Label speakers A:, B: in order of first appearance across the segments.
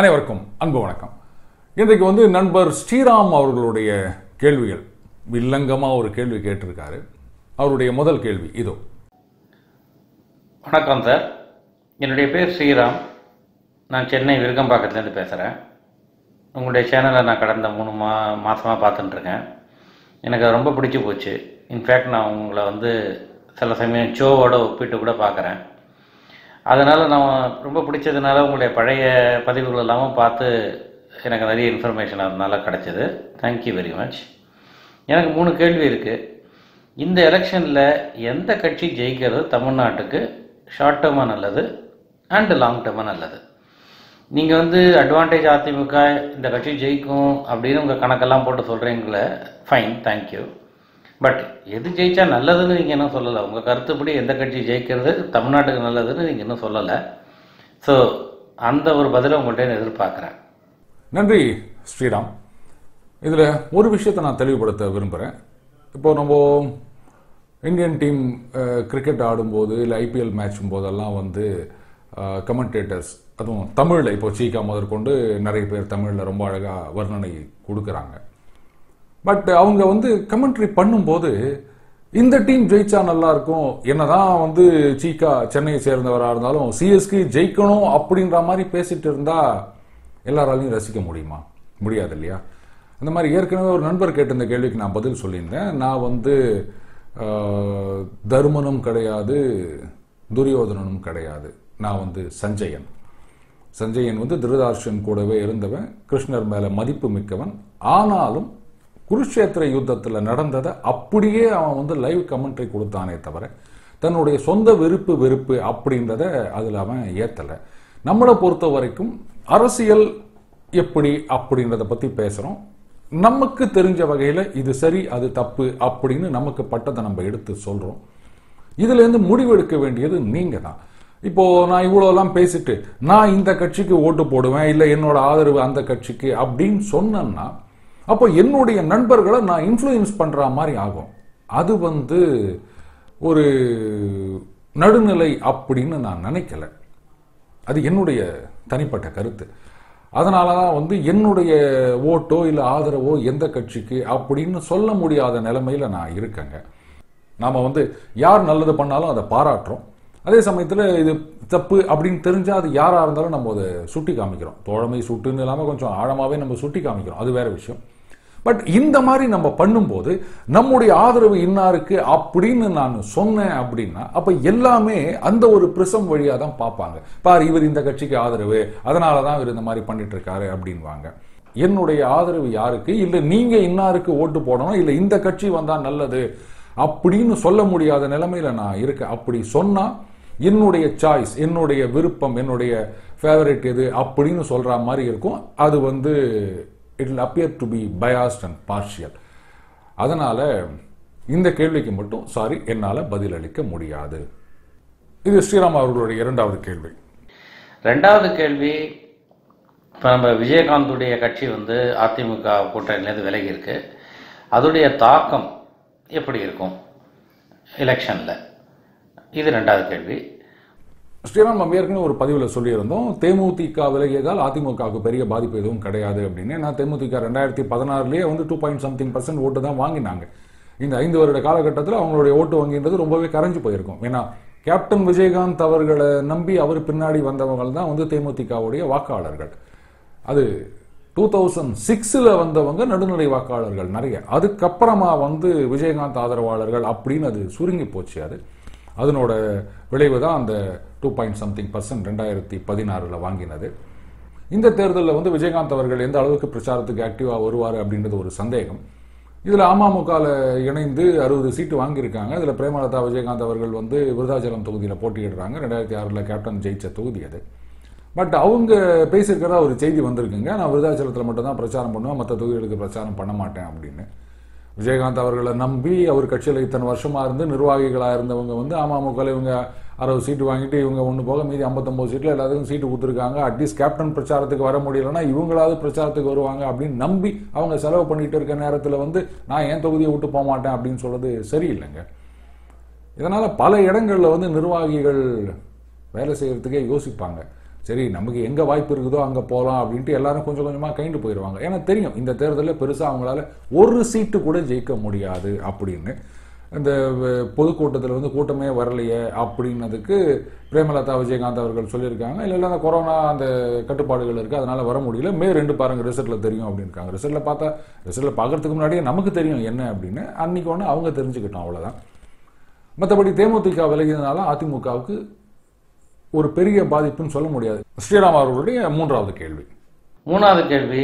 A: அனைவருக்கும் அன்பு வணக்கம் இன்றைக்கு வந்து நண்பர் ஸ்ரீராம் அவர்களுடைய கேள்விகள்
B: வில்லங்கமாக ஒரு கேள்வி கேட்டிருக்காரு அவருடைய முதல் கேள்வி இதோ வணக்கம் சார் என்னுடைய பேர் ஸ்ரீராம் நான் சென்னை விருகம்பாக்கத்துலேருந்து பேசுகிறேன் உங்களுடைய சேனலை நான் கடந்த மூணு மா மாதமாக பார்த்துட்டுருக்கேன் எனக்கு ரொம்ப பிடிச்சி போச்சு இன்ஃபேக்ட் நான் உங்களை வந்து சில சமயம் ஷோவோட ஒப்பிட்டு கூட பார்க்குறேன் அதனால் நான் ரொம்ப பிடிச்சதுனால உங்களுடைய பழைய பதிவுகள் எல்லாமும் பார்த்து எனக்கு நிறைய இன்ஃபர்மேஷன் அதனால் கிடச்சிது தேங்க்யூ வெரி மச் எனக்கு மூணு கேள்வி இருக்குது இந்த எலெக்ஷனில் எந்த கட்சி ஜெயிக்கிறது தமிழ்நாட்டுக்கு ஷார்ட் டேர்மாக நல்லது அண்டு லாங் டேர்மாக நல்லது நீங்கள் வந்து அட்வான்டேஜ் அதிமுக இந்த கட்சி ஜெயிக்கும் அப்படின்னு உங்கள் கணக்கெல்லாம் போட்டு சொல்கிறீங்களே ஃபைன் தேங்க்யூ பட் எது ஜெயிச்சா நல்லதுன்னு நீங்கள் இன்னும் சொல்லலை உங்கள் கருத்துப்படி எந்த கட்சி ஜெயிக்கிறது தமிழ்நாட்டுக்கு நல்லதுன்னு நீங்கள் இன்னும் சொல்லலை ஸோ அந்த ஒரு பதிலை உங்கள்கிட்ட எதிர்பார்க்குறேன்
A: நன்றி ஸ்ரீராம் இதில் ஒரு விஷயத்தை நான் தெளிவுபடுத்த விரும்புகிறேன் இப்போ நம்ம இந்தியன் டீம் கிரிக்கெட் ஆடும்போது இல்லை ஐபிஎல் மேட்சும் போதெல்லாம் வந்து கமெண்டேட்டர்ஸ் அதுவும் தமிழில் இப்போ சீக்கா முதற்கொண்டு நிறைய பேர் தமிழில் ரொம்ப அழகாக வர்ணனை கொடுக்குறாங்க பட் அவங்க வந்து கமெண்ட்ரி பண்ணும்போது இந்த டீம் ஜெயிச்சா நல்லா இருக்கும் என்னதான் வந்து சீக்கா சென்னையை சேர்ந்தவராக இருந்தாலும் சிஎஸ்கே ஜெயிக்கணும் அப்படின்ற மாதிரி பேசிட்டு இருந்தா எல்லாராலையும் ரசிக்க முடியுமா முடியாது இல்லையா அந்த மாதிரி ஏற்கனவே ஒரு நண்பர் கேட்டிருந்த கேள்விக்கு நான் பதில் சொல்லியிருந்தேன் நான் வந்து தருமனும் கிடையாது துரியோதனனும் கிடையாது நான் வந்து சஞ்சயன் சஞ்சயன் வந்து திருதார்ஷன் கூடவே இருந்தவன் கிருஷ்ணர் மேலே மதிப்பு மிக்கவன் ஆனாலும் குருஷேத்திர யுத்தத்தில் நடந்ததை அப்படியே அவன் வந்து லைவ் கமெண்ட்ரி கொடுத்தானே தவிர தன்னுடைய சொந்த வெறுப்பு வெறுப்பு அப்படின்றத அதில் அவன் ஏற்றலை நம்மளை பொறுத்த வரைக்கும் அரசியல் எப்படி அப்படின்றத பற்றி பேசுகிறோம் நமக்கு தெரிஞ்ச வகையில் இது சரி அது தப்பு அப்படின்னு நமக்கு பட்டதை நம்ம எடுத்து சொல்கிறோம் இதுலேருந்து முடிவெடுக்க வேண்டியது நீங்கள் தான் இப்போது நான் இவ்வளோலாம் பேசிட்டு நான் இந்த கட்சிக்கு ஓட்டு போடுவேன் இல்லை என்னோட ஆதரவு அந்த கட்சிக்கு அப்படின்னு சொன்னேன்னா அப்போ என்னுடைய நண்பர்களை நான் இன்ஃப்ளூயன்ஸ் பண்ணுற மாதிரி ஆகும் அது வந்து ஒரு நடுநிலை அப்படின்னு நான் நினைக்கல அது என்னுடைய தனிப்பட்ட கருத்து அதனால தான் வந்து என்னுடைய ஓட்டோ இல்லை ஆதரவோ எந்த கட்சிக்கு அப்படின்னு சொல்ல முடியாத நிலைமையில் நான் இருக்கேங்க நாம் வந்து யார் நல்லது பண்ணாலும் அதை பாராட்டுறோம் அதே சமயத்தில் இது தப்பு அப்படின்னு தெரிஞ்சால் அது யாராக இருந்தாலும் நம்ம அதை சுட்டி காமிக்கிறோம் தோழமை சுட்டுன்னு இல்லாமல் கொஞ்சம் ஆழமாகவே நம்ம சுட்டி காமிக்கிறோம் அது வேறு விஷயம் பட் இந்த மாதிரி நம்ம பண்ணும்போது நம்முடைய ஆதரவு இன்னாருக்கு அப்படின்னு நான் சொன்னேன் அப்படின்னா அப்ப எல்லாமே அந்த ஒரு பிரிசம் வழியாக தான் பார்ப்பாங்க பார் இவர் இந்த கட்சிக்கு ஆதரவு அதனால தான் இவர் இந்த மாதிரி பண்ணிட்டு இருக்காரு அப்படின்வாங்க என்னுடைய ஆதரவு யாருக்கு இல்லை நீங்க இன்னாருக்கு ஓட்டு போடணும் இல்லை இந்த கட்சி வந்தா நல்லது அப்படின்னு சொல்ல முடியாத நிலைமையில நான் இருக்கேன் அப்படி சொன்னா என்னுடைய சாய்ஸ் என்னுடைய விருப்பம் என்னுடைய ஃபேவரட் எது அப்படின்னு சொல்ற மாதிரி இருக்கும் அது வந்து it will appear to be biased and partial அதனால் இந்த கேள்விக்கு மட்டும் சாரி என்னால் பதிலளிக்க முடியாது
B: இது ஸ்ரீராம் அவர்களுடைய இரண்டாவது கேள்வி ரெண்டாவது கேள்வி இப்போ நம்ம விஜயகாந்துடைய கட்சி வந்து அதிமுக கூட்டணியிலேருந்து விலகி இருக்கு அதோடைய தாக்கம் எப்படி இருக்கும் எலெக்ஷனில் இது ரெண்டாவது கேள்வி
A: ஸ்ரீராம் நம்ம ஏற்கனவே ஒரு பதிவில் சொல்லியிருந்தோம் தேமுதிக விலகியதால் அதிமுகவுக்கு பெரிய பாதிப்பு எதுவும் கிடையாது அப்படின்னு நான் தேமுதிக ரெண்டாயிரத்தி பதினாறுலேயே வந்து டூ பாயிண்ட் சம்திங் பர்சன்ட் ஓட்டு தான் வாங்கினாங்க இந்த ஐந்து வருட காலகட்டத்தில் அவங்களுடைய ஓட்டு வங்கின்றது ரொம்பவே கரைஞ்சு போயிருக்கும் ஏன்னா கேப்டன் விஜயகாந்த் அவர்களை நம்பி அவர் பின்னாடி வந்தவங்க தான் வந்து தேமுதிகவுடைய வாக்காளர்கள் அது டூ தௌசண்ட் சிக்ஸில் வந்தவங்க நடுநிலை வாக்காளர்கள் நிறைய அதுக்கப்புறமா வந்து விஜயகாந்த் ஆதரவாளர்கள் அப்படின்னு அது சுருங்கி போச்சு அது அதனோட விளைவு தான் அந்த டூ பாயிண்ட் சம்திங் பர்சன்ட் ரெண்டாயிரத்தி பதினாறில் வாங்கினது இந்த தேர்தலில் வந்து விஜயகாந்த் அவர்கள் எந்த அளவுக்கு பிரச்சாரத்துக்கு ஆக்டிவாக வருவார் அப்படின்றது ஒரு சந்தேகம் இதில் அமமுகவில் இணைந்து அறுபது சீட்டு வாங்கியிருக்காங்க இதில் பிரேமலதா விஜயகாந்த் அவர்கள் வந்து விருதாச்சலம் தொகுதியில் போட்டியிடுறாங்க ரெண்டாயிரத்தி ஆறில் கேப்டன் ஜெயிச்ச தொகுதி அது பட் அவங்க பேசியிருக்கிறதா ஒரு செய்தி வந்திருக்குங்க நான் விருதாச்சலத்தில் மட்டும்தான் பிரச்சாரம் பண்ணுவேன் மற்ற தொகுதிகளுக்கு பிரச்சாரம் பண்ண மாட்டேன் அப்படின்னு விஜயகாந்த் அவர்களை நம்பி அவர் கட்சியில் இத்தனை வருஷமாக இருந்து நிர்வாகிகளாக இருந்தவங்க வந்து அமமுகவில் இவங்க அறுபது சீட்டு வாங்கிட்டு இவங்க ஒன்று போக மீதி ஐம்பத்தொம்போது சீட்டில் எல்லாத்துக்கும் சீட்டு கொடுத்துருக்காங்க அட்லீஸ்ட் கேப்டன் பிரச்சாரத்துக்கு வர முடியலன்னா இவங்களாவது பிரச்சாரத்துக்கு வருவாங்க அப்படின்னு நம்பி அவங்க செலவு பண்ணிட்டு இருக்க நேரத்தில் வந்து நான் என் தொகுதியை விட்டு போக மாட்டேன் அப்படின்னு சொல்கிறது சரியில்லைங்க இதனால் பல இடங்களில் வந்து நிர்வாகிகள் வேலை செய்கிறதுக்கே யோசிப்பாங்க சரி நமக்கு எங்கே வாய்ப்பு இருக்குதோ அங்கே போகலாம் அப்படின்ட்டு எல்லாரும் கொஞ்சம் கொஞ்சமாக கைண்டு போயிடுவாங்க ஏன்னா தெரியும் இந்த தேர்தலில் பெருசாக அவங்களால ஒரு சீட்டு கூட ஜெயிக்க முடியாது அப்படின்னு இந்த பொதுக்கூட்டத்தில் வந்து கூட்டமே வரலையே அப்படின்னதுக்கு பிரேமலதா விஜயகாந்த் அவர்கள் சொல்லியிருக்காங்க இல்லை இல்லை அந்த கொரோனா அந்த கட்டுப்பாடுகள் இருக்குது அதனால் வர முடியல மே ரெண்டு பாருங்கள் ரிசல்ட்டில் தெரியும் அப்படின்றாங்க ரிசல்ட்டில் பார்த்தா ரிசல்ட்டில் பார்க்குறதுக்கு முன்னாடியே நமக்கு தெரியும் என்ன அப்படின்னு அன்றைக்கி ஒன்று அவங்க தெரிஞ்சுக்கிட்டோம் அவ்வளோதான் மற்றபடி தேமுதிக விலகியதுனால அதிமுகவுக்கு ஒரு பெரிய பாதிப்புன்னு சொல்ல முடியாது ஸ்ரீராம் அவர்களுடைய மூன்றாவது கேள்வி
B: மூணாவது கேள்வி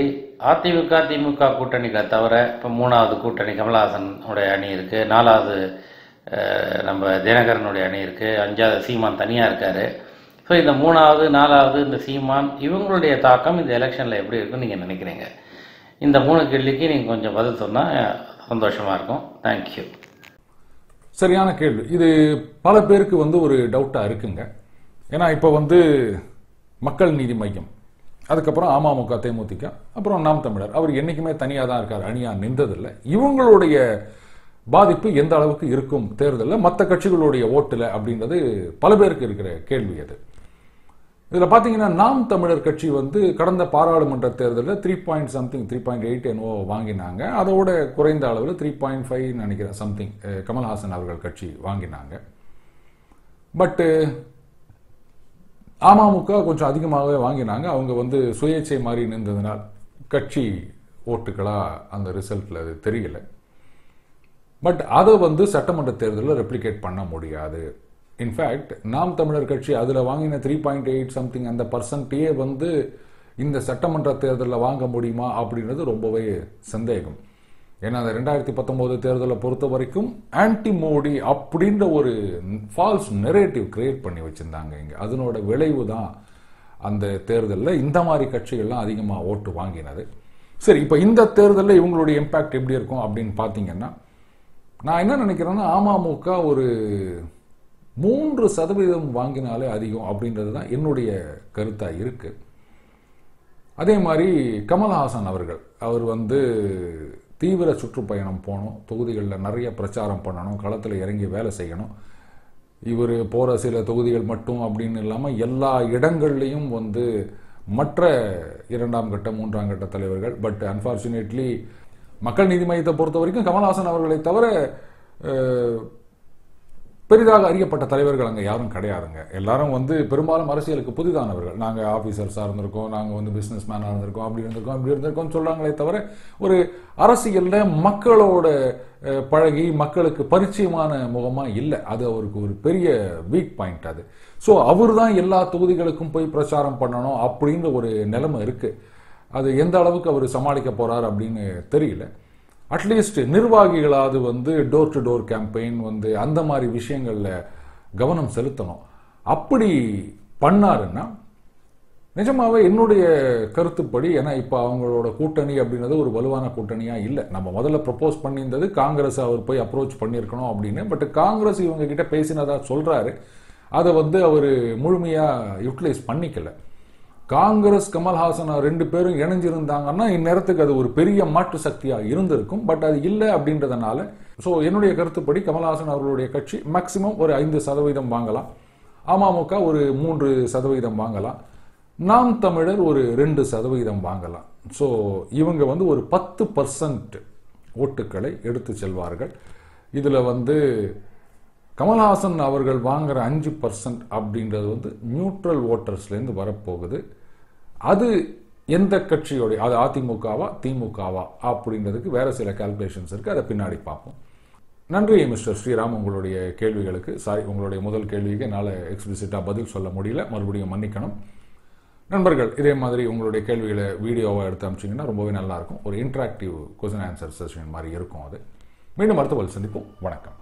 B: அதிமுக திமுக கூட்டணிகளை தவிர இப்போ மூணாவது கூட்டணி கமல்ஹாசனுடைய அணி இருக்குது நாலாவது நம்ம தினகரனுடைய அணி இருக்குது அஞ்சாவது சீமான் தனியாக இருக்கார் ஸோ இந்த மூணாவது நாலாவது இந்த சீமான் இவங்களுடைய தாக்கம் இந்த எலெக்ஷனில் எப்படி இருக்குன்னு நீங்கள் நினைக்கிறீங்க இந்த மூணு கேள்விக்கு நீங்கள் கொஞ்சம் பதில் சொன்னால் சந்தோஷமாக இருக்கும் தேங்க்யூ
A: சரியான கேள்வி இது பல பேருக்கு வந்து ஒரு டவுட்டாக இருக்குங்க ஏன்னா இப்போ வந்து மக்கள் நீதி மையம் அதுக்கப்புறம் அமமுக தேமுதிக அப்புறம் நாம் தமிழர் அவர் என்றைக்குமே தனியாக தான் இருக்கார் அணியாக நின்றதில்லை இவங்களுடைய பாதிப்பு எந்த அளவுக்கு இருக்கும் தேர்தலில் மற்ற கட்சிகளுடைய ஓட்டில் அப்படின்றது பல பேருக்கு இருக்கிற கேள்வி அது இதில் பார்த்தீங்கன்னா நாம் தமிழர் கட்சி வந்து கடந்த பாராளுமன்ற தேர்தலில் three point something three point eight என்னோ வாங்கினாங்க அதோட குறைந்த அளவில் த்ரீ பாயிண்ட் ஃபைவ் நினைக்கிறேன் சம்திங் கமல்ஹாசன் அவர்கள் கட்சி வாங்கினாங்க பட்டு அமமுக கொஞ்சம் அதிகமாகவே வாங்கினாங்க அவங்க வந்து சுயேச்சை மாதிரி நின்றதுனால் கட்சி ஓட்டுகளாக அந்த ரிசல்ட்டில் அது தெரியல பட் அதை வந்து சட்டமன்ற தேர்தலில் ரெப்ளிகேட் பண்ண முடியாது இன்ஃபேக்ட் நாம் தமிழர் கட்சி அதில் வாங்கின த்ரீ பாயிண்ட் எயிட் சம்திங் அந்த பர்சன்ட்டையே வந்து இந்த சட்டமன்ற தேர்தலில் வாங்க முடியுமா அப்படின்றது ரொம்பவே சந்தேகம் ஏன்னா அந்த ரெண்டாயிரத்தி பத்தொன்பது தேர்தலை பொறுத்த வரைக்கும் ஆன்டி மோடி அப்படின்ற ஒரு ஃபால்ஸ் நெரேட்டிவ் கிரியேட் பண்ணி வச்சுருந்தாங்க இங்கே அதனோட விளைவு தான் அந்த தேர்தலில் இந்த மாதிரி கட்சிகள்லாம் அதிகமாக ஓட்டு வாங்கினது சரி இப்போ இந்த தேர்தலில் இவங்களுடைய இம்பேக்ட் எப்படி இருக்கும் அப்படின்னு பார்த்தீங்கன்னா நான் என்ன நினைக்கிறேன்னா அமமுக ஒரு மூன்று சதவீதம் வாங்கினாலே அதிகம் அப்படின்றது தான் என்னுடைய கருத்தாக இருக்குது அதே மாதிரி கமல்ஹாசன் அவர்கள் அவர் வந்து தீவிர சுற்றுப்பயணம் போகணும் தொகுதிகளில் நிறைய பிரச்சாரம் பண்ணணும் களத்தில் இறங்கி வேலை செய்யணும் இவர் போகிற சில தொகுதிகள் மட்டும் அப்படின்னு இல்லாமல் எல்லா இடங்கள்லையும் வந்து மற்ற இரண்டாம் கட்ட மூன்றாம் கட்ட தலைவர்கள் பட் அன்ஃபார்ச்சுனேட்லி மக்கள் நீதி மையத்தை பொறுத்த வரைக்கும் கமல்ஹாசன் அவர்களை தவிர பெரிதாக அறியப்பட்ட தலைவர்கள் அங்கே யாரும் கிடையாதுங்க எல்லாரும் வந்து பெரும்பாலும் அரசியலுக்கு புதிதானவர்கள் நாங்கள் ஆஃபீஸர்ஸாக இருந்திருக்கோம் நாங்கள் வந்து பிஸ்னஸ் மேனாக இருந்திருக்கோம் அப்படி இருந்திருக்கோம் இப்படி இருந்திருக்கோம்னு சொல்கிறாங்களே தவிர ஒரு அரசியலில் மக்களோட பழகி மக்களுக்கு பரிச்சயமான முகமாக இல்லை அது அவருக்கு ஒரு பெரிய வீக் பாயிண்ட் அது ஸோ அவர் தான் எல்லா தொகுதிகளுக்கும் போய் பிரச்சாரம் பண்ணணும் அப்படின்னு ஒரு நிலைமை இருக்குது அது எந்த அளவுக்கு அவர் சமாளிக்க போகிறார் அப்படின்னு தெரியல அட்லீஸ்ட் நிர்வாகிகளாவது வந்து டோர் டு டோர் கேம்பெயின் வந்து அந்த மாதிரி விஷயங்களில் கவனம் செலுத்தணும் அப்படி பண்ணாருன்னா நிஜமாவே என்னுடைய கருத்துப்படி ஏன்னா இப்போ அவங்களோட கூட்டணி அப்படின்றது ஒரு வலுவான கூட்டணியாக இல்லை நம்ம முதல்ல ப்ரப்போஸ் பண்ணியிருந்தது காங்கிரஸ் அவர் போய் அப்ரோச் பண்ணியிருக்கணும் அப்படின்னு பட் காங்கிரஸ் இவங்க கிட்ட பேசினதா சொல்கிறாரு அதை வந்து அவர் முழுமையாக யூட்டிலைஸ் பண்ணிக்கல காங்கிரஸ் கமல்ஹாசன் ரெண்டு பேரும் இணைஞ்சிருந்தாங்கன்னா இந்நேரத்துக்கு அது ஒரு பெரிய மாற்று சக்தியாக இருந்திருக்கும் பட் அது இல்லை அப்படின்றதுனால ஸோ என்னுடைய கருத்துப்படி கமல்ஹாசன் அவர்களுடைய கட்சி மேக்சிமம் ஒரு ஐந்து சதவீதம் வாங்கலாம் அமமுக ஒரு மூன்று சதவீதம் வாங்கலாம் நாம் தமிழர் ஒரு ரெண்டு சதவீதம் வாங்கலாம் ஸோ இவங்க வந்து ஒரு பத்து பர்சன்ட் ஓட்டுக்களை எடுத்து செல்வார்கள் இதில் வந்து கமல்ஹாசன் அவர்கள் வாங்குற அஞ்சு பர்சன்ட் அப்படின்றது வந்து நியூட்ரல் ஓட்டர்ஸ்லேருந்து வரப்போகுது அது எந்த கட்சியோடைய அது அதிமுகவா திமுகவா அப்படின்றதுக்கு வேறு சில கால்குலேஷன்ஸ் இருக்குது அதை பின்னாடி பார்ப்போம் நன்றி மிஸ்டர் ஸ்ரீராம் உங்களுடைய கேள்விகளுக்கு சாரி உங்களுடைய முதல் கேள்விக்கு என்னால் எக்ஸ்பிசிட்டாக பதில் சொல்ல முடியல மறுபடியும் மன்னிக்கணும் நண்பர்கள் இதே மாதிரி உங்களுடைய கேள்விகளை வீடியோவாக எடுத்து அனுப்பிச்சிங்கன்னா ரொம்பவே நல்லாயிருக்கும் ஒரு இன்ட்ராக்டிவ் கொஸ்டின் ஆன்சர் செஷன் மாதிரி இருக்கும் அது மீண்டும் அடுத்த சந்திப்போம் வணக்கம்